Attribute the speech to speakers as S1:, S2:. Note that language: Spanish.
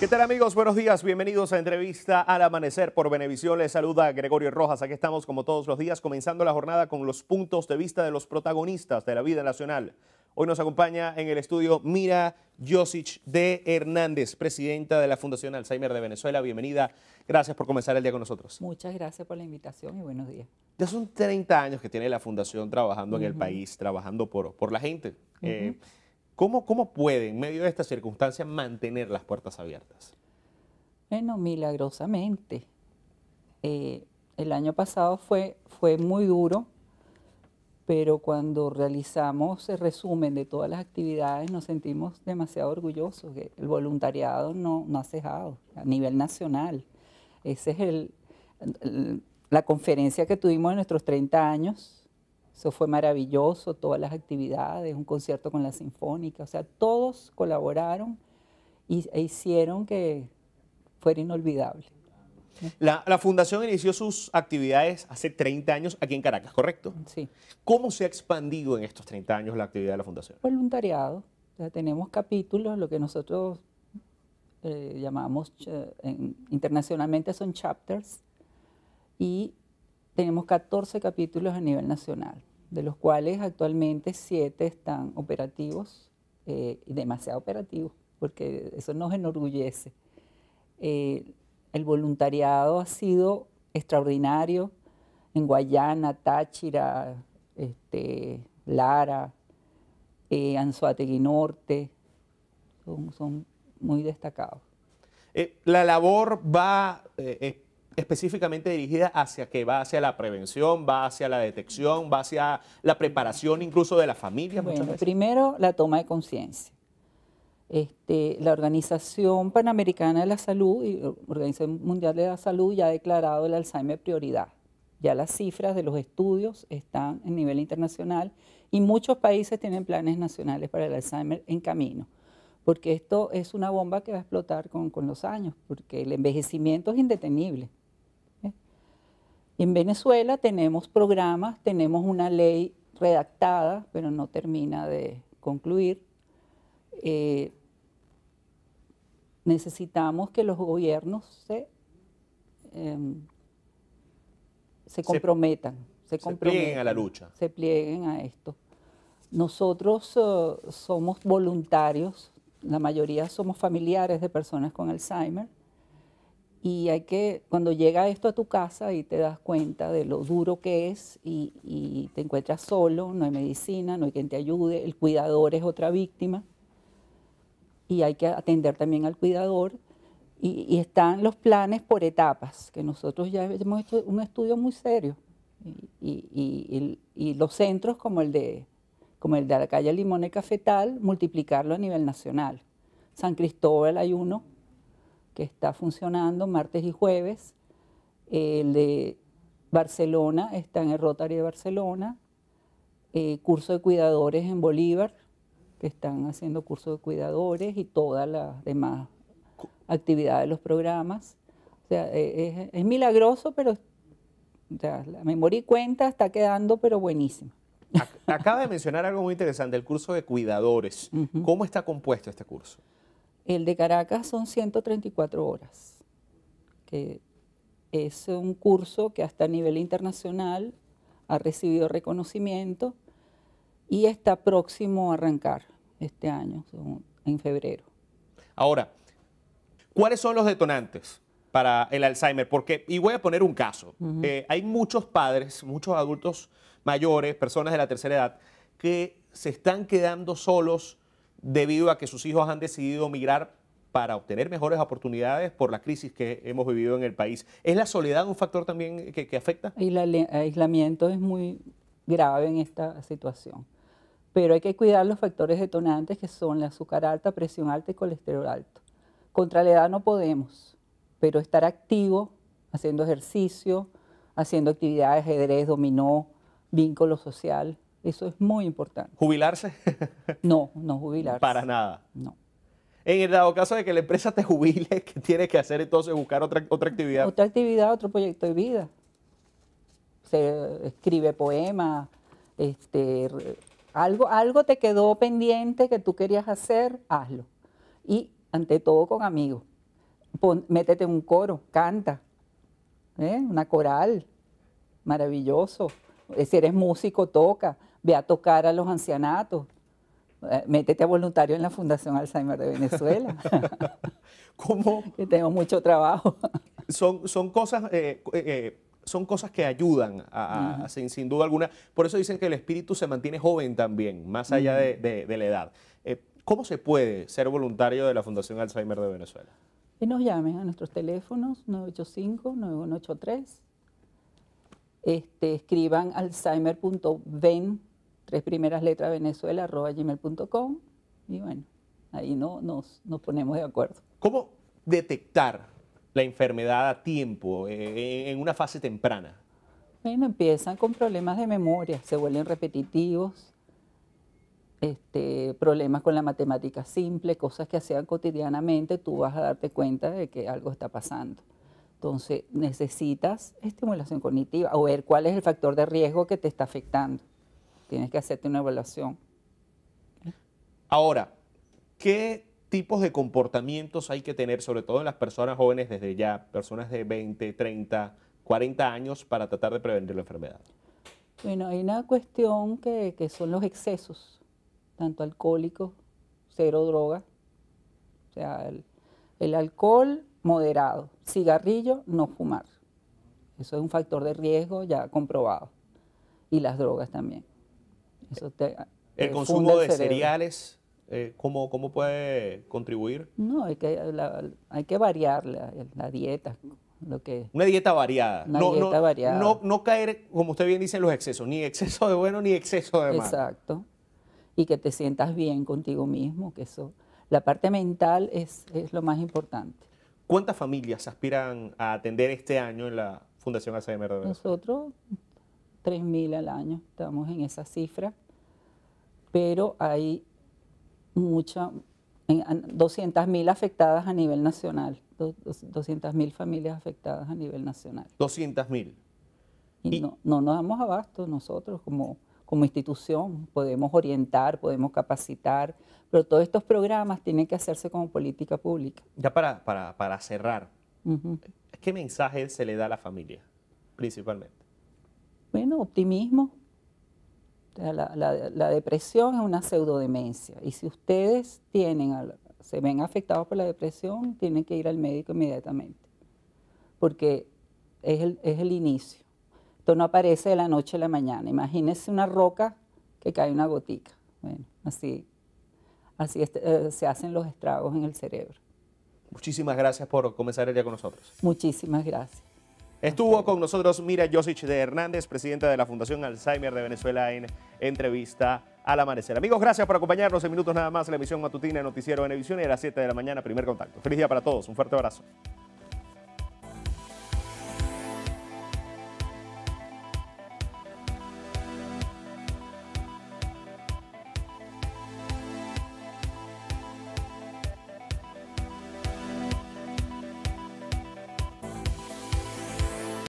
S1: ¿Qué tal amigos? Buenos días, bienvenidos a Entrevista al Amanecer por Benevisión. Les saluda Gregorio Rojas. Aquí estamos como todos los días comenzando la jornada con los puntos de vista de los protagonistas de la vida nacional. Hoy nos acompaña en el estudio Mira Josic de Hernández, presidenta de la Fundación Alzheimer de Venezuela. Bienvenida, gracias por comenzar el día con nosotros.
S2: Muchas gracias por la invitación y buenos días.
S1: Ya son 30 años que tiene la Fundación trabajando en el país, trabajando por, por la gente. Eh, ¿Cómo, ¿Cómo puede, en medio de esta circunstancia, mantener las puertas abiertas?
S2: Bueno, milagrosamente. Eh, el año pasado fue, fue muy duro, pero cuando realizamos el resumen de todas las actividades nos sentimos demasiado orgullosos. Que eh, el voluntariado no, ha cejado a nivel nacional. Esa es la conferencia que tuvimos en nuestros 30 años, eso fue maravilloso, todas las actividades, un concierto con la Sinfónica, o sea, todos colaboraron e hicieron que fuera inolvidable.
S1: La, fundación inició sus actividades hace 30 años aquí en Caracas, ¿correcto? Sí. ¿Cómo se ha expandido en estos 30 años la actividad de la fundación?
S2: Voluntariado. tenemos capítulos, lo que nosotros eh, llamamos eh, internacionalmente son chapters, y tenemos 14 capítulos a nivel nacional de los cuales actualmente siete están operativos, eh, y demasiado operativos, porque eso nos enorgullece. Eh, el voluntariado ha sido extraordinario en Guayana, Táchira, este, Lara, eh, Anzuategui Norte, son, muy destacados.
S1: Eh, la labor va específicamente dirigida hacia que va hacia la prevención, va hacia la detección, va hacia la preparación incluso de la familia. Bueno,
S2: primero la toma de conciencia. Este, la Organización Panamericana de la Salud y eh, Organización Mundial de la Salud ya ha declarado el Alzheimer prioridad. Ya las cifras de los estudios están en nivel internacional y muchos países tienen planes nacionales para el Alzheimer en camino porque esto es una bomba que va a explotar con los años, porque el envejecimiento es indetenible. En Venezuela tenemos programas, tenemos una ley redactada, pero no termina de concluir. Eh, necesitamos que los gobiernos se, em, comprometan. Se, plieguen a la lucha. Se plieguen a esto. Nosotros eh, somos voluntarios, la mayoría somos familiares de personas con Alzheimer y hay que, cuando llega esto a tu casa y te das cuenta de lo duro que es y, te encuentras solo, no hay medicina, no hay quien te ayude, el cuidador es otra víctima y hay que atender también al cuidador. Y, están los planes por etapas, que nosotros ya hemos hecho un estudio muy serio. Y, los centros como el, de, como el de la calle Limón y Cafetal, multiplicarlo a nivel nacional. San Cristóbal hay uno que está funcionando martes y jueves. El de Barcelona está en el Rotary de Barcelona. Eh, curso de cuidadores en Bolívar, que están haciendo curso de cuidadores y todas las demás actividades de los programas. sea, e, es, milagroso, pero la memoria y cuenta está quedando, pero buenísima.
S1: Acaba de mencionar algo muy interesante, el curso de cuidadores. ¿Cómo está compuesto este curso?
S2: El de Caracas son 134 horas, que es un curso que hasta a nivel internacional ha recibido reconocimiento y está próximo a arrancar este año, en febrero.
S1: Ahora, ¿cuáles son los detonantes para el Alzheimer? Porque, y voy a poner un caso, eh, hay muchos padres, muchos adultos mayores, personas de la tercera edad, que se están quedando solos debido a que sus hijos han decidido migrar para obtener mejores oportunidades por la crisis que hemos vivido en el país. ¿Es la soledad un factor también que, afecta?
S2: El aislamiento es muy grave en esta situación, pero hay que cuidar los factores detonantes que son la azúcar alta, presión alta y colesterol alto. Contra la edad no podemos, pero estar activo, haciendo ejercicio, haciendo actividades, ajedrez, dominó, vínculo social, eso es muy importante.
S1: ¿Jubilarse?
S2: no, no jubilarse. Para
S1: nada. No. En el dado caso de que la empresa te jubile, ¿qué tienes que hacer entonces? Buscar otra, otra actividad.
S2: Otra actividad, otro proyecto de vida. Se escribe poemas, este, algo, algo te quedó pendiente que tú querías hacer, hazlo. Y ante todo con amigos. métete en un coro, canta, ¿eh? una coral, maravilloso. Eh, si eres músico, toca ve a tocar a los ancianatos, eh, métete a voluntario en la Fundación Alzheimer de Venezuela. ¿Cómo? Que tenemos mucho trabajo.
S1: Son, son cosas... Eh, eh, son cosas que ayudan, a, sin, duda alguna. Por eso dicen que el espíritu se mantiene joven también, más allá de, la edad. ¿Cómo se puede ser voluntario de la Fundación Alzheimer de Venezuela?
S2: Que nos llamen a nuestros teléfonos 985-9183. Este, escriban alzheimer.ven tres primeras letras Venezuela, arroba gmail.com. Y bueno, ahí no, nos,
S1: ponemos de acuerdo. ¿Cómo detectar la enfermedad a tiempo, eh, eh, en una fase temprana?
S2: Bueno, empiezan con problemas de memoria, se vuelven repetitivos, este, problemas con la matemática simple, cosas que hacían cotidianamente, tú vas a darte cuenta de que algo está pasando. Entonces necesitas estimulación cognitiva o ver cuál es el factor de riesgo que te está afectando tienes que hacerte una evaluación.
S1: Ahora, ¿qué tipos de comportamientos hay que tener, sobre todo en las personas jóvenes desde ya, personas de 20, 30, 40 años, para tratar de prevenir la enfermedad?
S2: Bueno, hay una cuestión que, son los excesos, tanto alcohólico, cero droga, o sea, el alcohol moderado, cigarrillo, no fumar. Eso es un factor de riesgo ya comprobado. Y las drogas también el consumo de cereales,
S1: eh, ¿cómo, puede contribuir?
S2: No, hay que, hay que variar la, dieta. Lo que,
S1: una dieta variada. no, no, No, caer, como usted bien dice, en los excesos, ni exceso de bueno ni exceso de mal
S2: Exacto. Y que te sientas bien contigo mismo, que eso, la parte mental es, es lo más importante.
S1: ¿Cuántas familias aspiran a atender este año en la Fundación ACMR de Venezuela?
S2: Nosotros 3.000 al año, estamos en esa cifra, pero hay mucha, 200.000 afectadas a nivel nacional, 200.000 familias afectadas a nivel nacional.
S1: 200.000.
S2: Y, no, no, nos damos abasto nosotros como, como institución, podemos orientar, podemos capacitar, pero todos estos programas tienen que hacerse como política pública.
S1: Ya para, para, cerrar, ¿qué mensaje se le da a la familia principalmente?
S2: Bueno, optimismo. La, depresión es una pseudodemencia y si ustedes tienen, se ven afectados por la depresión, tienen que ir al médico inmediatamente, porque es el, inicio. Esto no aparece de la noche a la mañana. Imagínense una roca que cae una gotica. Bueno, así, así este, eh, se hacen los estragos en el
S1: cerebro. Muchísimas gracias por comenzar el día con nosotros.
S2: Muchísimas gracias.
S1: Estuvo con nosotros Mira Josich de Hernández, presidenta de la Fundación Alzheimer de Venezuela, en entrevista al amanecer. Amigos, gracias por acompañarnos en minutos nada más la emisión matutina de Noticiero Venevisión y a las 7 de la mañana, primer contacto. Feliz día para todos, un fuerte abrazo.